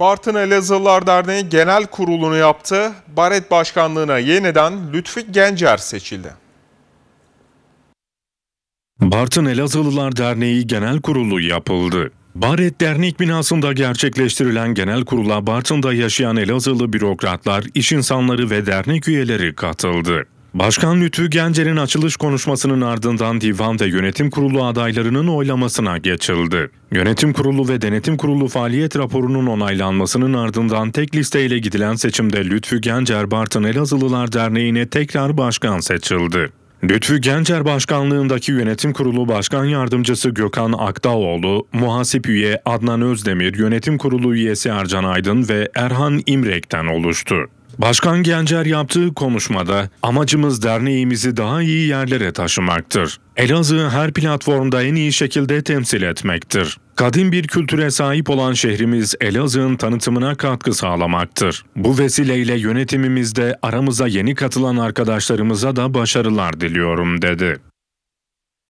Bartın Elazığlılar Derneği Genel Kurulu'nu yaptı. Baret Başkanlığı'na yeniden Lütfi Gencer seçildi. Bartın Elazığlılar Derneği Genel Kurulu yapıldı. Baret Dernek binasında gerçekleştirilen genel kurula Bartın'da yaşayan Elazığlı bürokratlar, iş insanları ve dernek üyeleri katıldı. Başkan Lütfü Gencer'in açılış konuşmasının ardından divan ve yönetim kurulu adaylarının oylamasına geçildi. Yönetim kurulu ve denetim kurulu faaliyet raporunun onaylanmasının ardından tek listeyle gidilen seçimde Lütfü Gencer Bartın Elazığlılar Derneği'ne tekrar başkan seçildi. Lütfü Gencer Başkanlığındaki Yönetim Kurulu Başkan Yardımcısı Gökhan Aktaoğlu, muhasip üye Adnan Özdemir, Yönetim Kurulu üyesi Ercan Aydın ve Erhan İmrek'ten oluştu. Başkan Gencer yaptığı konuşmada amacımız derneğimizi daha iyi yerlere taşımaktır. Elazığ'ı her platformda en iyi şekilde temsil etmektir. Kadim bir kültüre sahip olan şehrimiz Elazığ'ın tanıtımına katkı sağlamaktır. Bu vesileyle yönetimimizde aramıza yeni katılan arkadaşlarımıza da başarılar diliyorum dedi.